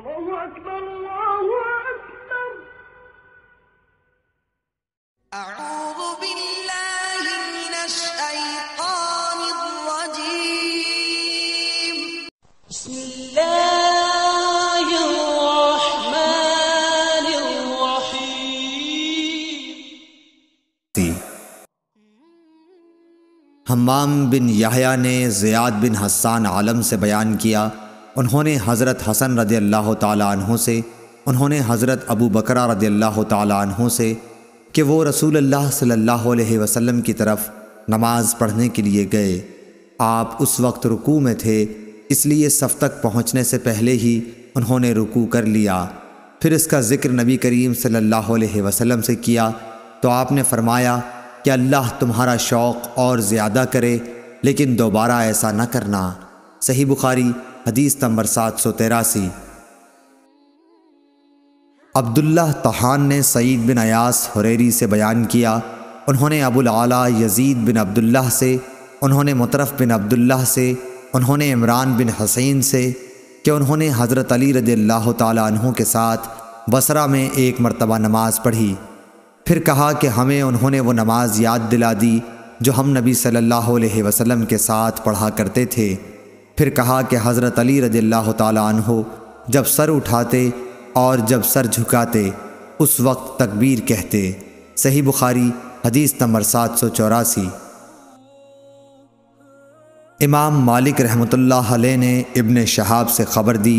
الله أكبر الله أكبر أعوذ بالله من الشيطان الرجيم بسم الله الرحمن الرحيم उन्होंने हज़रत हसन रदी अल्लाह तहों से उन्होंने हज़रत अबू बकरा रदी अल्लाह तहों से कि वो रसूल अल्लाह सल्लल्लाहु अलैहि वसल्लम की तरफ नमाज पढ़ने के लिए गए आप उस वक्त रुकू में थे इसलिए सफ तक पहुँचने से पहले ही उन्होंने रुकू कर लिया फिर इसका ज़िक्र नबी करीम सल्लल्लाहु अलैहि वसल्लम से किया तो आपने फरमाया कि अल्लाह तुम्हारा शौक़ और ज़्यादा करे लेकिन दोबारा ऐसा न करना सही बुखारी हदीस नंबर सात सौ तेरासी अब्दुल्ला तहान ने सईद बिन अयास हरेरी से बयान किया उन्होंने अबुल आला यजीद बिन अब्दुल्ला से उन्होंने मुतरफ बिन अब्दुल्ला से उन्होंने इमरान बिन हसैन से कि उन्होंने हज़रत अली रदी अल्लाह तहों के साथ बसरा में एक मरतबा नमाज़ पढ़ी फिर कहा कि हमें उन्होंने वो नमाज़ याद दिला दी जो हम नबी सल्लल्लाहु अलैहि वसल्लम के साथ पढ़ा करते थे फिर कहा कि हज़रत अली रज़ील्ला तु जब सर उठाते और जब सर झुकाते उस वक्त तकबीर कहते सही बुखारी हदीस नंबर सात सौ चौरासी इमाम मालिक रहमतुल्लाह ने इबन शहाब से ख़बर दी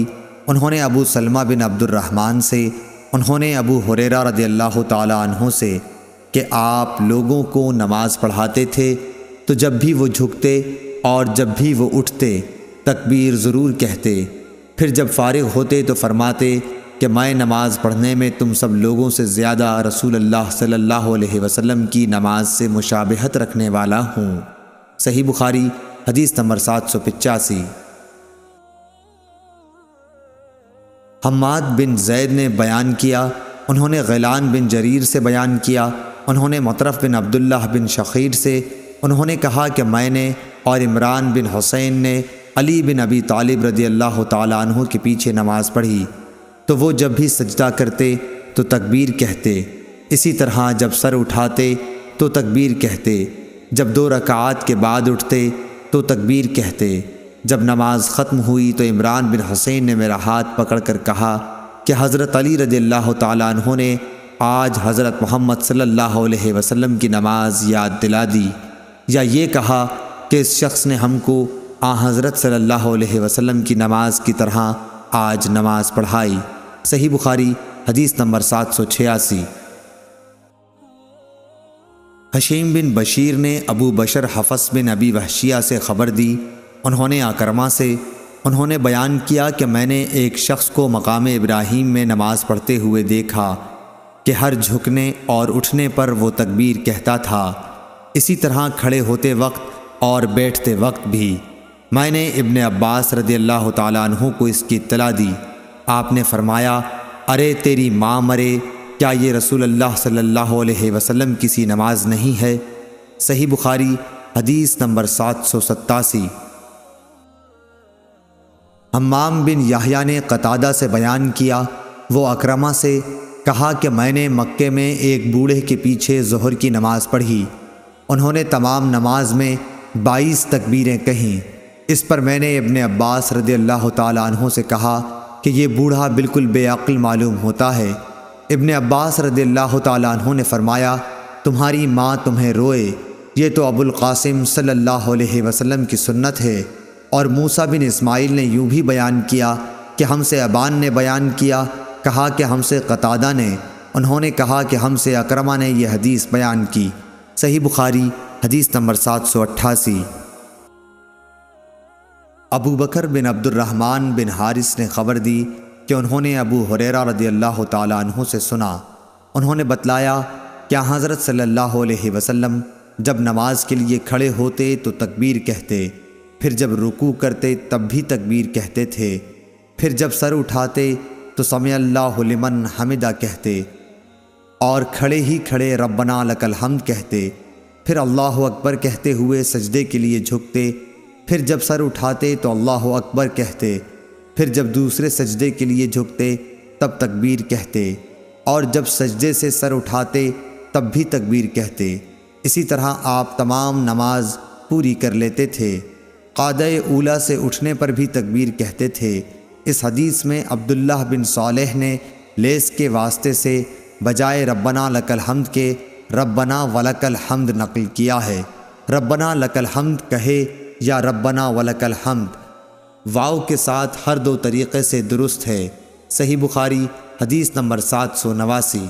उन्होंने अबू सलमा बिन अब्दुलरहमान से उन्होंने अबू हुरेरा रजी अल्लाह तहों से कि आप लोगों को नमाज़ पढ़ाते थे तो जब भी वो झुकते और जब भी वो उठते तकबीर ज़रूर कहते फिर जब फारिग होते तो फरमाते कि मैं नमाज़ पढ़ने में तुम सब लोगों से ज़्यादा रसूल अल्लाह सल्लल्लाहु अलैहि वसल्लम की नमाज से मुशाबहत रखने वाला हूँ सही बुखारी हदीस नंबर सात सौ पिचासी हमाद बिन जैद ने बयान किया उन्होंने गैलान बिन जरीर से बयान किया उन्होंने मतरफ बिन अब्दुल्ला बिन शखीर से उन्होंने कहा कि मैंने और इमरान बिन हुसैन ने अली बिन अबी तालिब रदी अल्लाह तहों के पीछे नमाज पढ़ी तो वो जब भी सजदा करते तो तकबीर कहते इसी तरह जब सर उठाते तो तकबीर कहते जब दो रकात के बाद उठते तो तकबीर कहते जब नमाज ख़त्म हुई तो इमरान बिन हुसैन ने मेरा हाथ पकड़ कर कहा कि हज़रत अली रज़ी अल्लाह तहों ने आज हज़रत मोहम्मद सल्ला वसम की नमाज याद दिला दी या ये कहा कि इस शख्स ने हमको आ हज़रत सल्लल्लाहु अलैहि वसल्लम की नमाज की तरह आज नमाज पढ़ाई सही बुखारी हदीस नंबर सात सौ छियासी हशीम बिन बशीर ने अबू बशर हफस बिन अबी वहशिया से ख़बर दी उन्होंने आकरमा से उन्होंने बयान किया कि मैंने एक शख्स को मकाम इब्राहिम में नमाज़ पढ़ते हुए देखा कि हर झुकने और उठने पर वो तकबीर कहता था इसी तरह खड़े होते वक्त और बैठते वक्त भी मैंने इब्न अब्बास रदी अल्लाह तु को इसकी इतला दी आपने फरमाया अरे तेरी माँ मरे क्या ये रसूल अल्लाह सल्लल्लाहु अलैहि वसल्लम किसी नमाज नहीं है सही बुखारी हदीस नंबर सात सौ सत्तासी हमाम बिन याहिया ने कतादा से बयान किया वो अक्रमा से कहा कि मैंने मक्के में एक बूढ़े के पीछे जहर की नमाज़ पढ़ी उन्होंने तमाम नमाज में बाईस तकबीरें कहीं इस पर मैंने इबन अब्बास रदी अल्लाह तहों से कहा कि यह बूढ़ा बिल्कुल बेअल मालूम होता है इबन अब्बास रदी अल्लाह तहों ने फरमाया तुम्हारी माँ तुम्हें रोए ये तो अबुल कासिम वसलम की सुन्नत है और मूसा बिन इसमाइल ने यूँ भी बयान किया कि हमसे अबान ने बयान किया कहा कि हमसे कतादा ने उन्होंने कहा कि हमसे अक्रमा ने यह हदीस बयान की सही बुखारी हदीस नंबर सात सौ अट्ठासी अबू बकर बिन अब्दुलरहमान बिन हारिस ने खबर दी कि उन्होंने अबू हुररा रदी अल्लाह तहों से सुना उन्होंने बतलाया क्या हज़रत सल्लल्लाहु अलैहि वसल्लम जब नमाज के लिए खड़े होते तो तकबीर कहते फिर जब रुकू करते तब भी तकबीर कहते थे फिर जब सर उठाते तो समय लिमन हमिदा कहते और खड़े ही खड़े रब्बना लकल हमद कहते फिर अल्लाह अकबर कहते हुए सजदे के लिए झुकते फिर जब सर उठाते तो अल्लाह अकबर कहते फिर जब दूसरे सजदे के लिए झुकते तब तकबीर कहते और जब सजदे से सर उठाते तब भी तकबीर कहते इसी तरह आप तमाम नमाज पूरी कर लेते थे काद ऊला से उठने पर भी तकबीर कहते थे इस हदीस में अब्दुल्लाह बिन सालेह ने लेस के वास्ते से बजाय रब्बना लकल हमद के रब्बना वलकल हमद नकल किया है रब्बना लकल हमद कहे या रब्बना वलकल हमद वाव के साथ हर दो तरीक़े से दुरुस्त है सही बुखारी हदीस नंबर सात सौ नवासी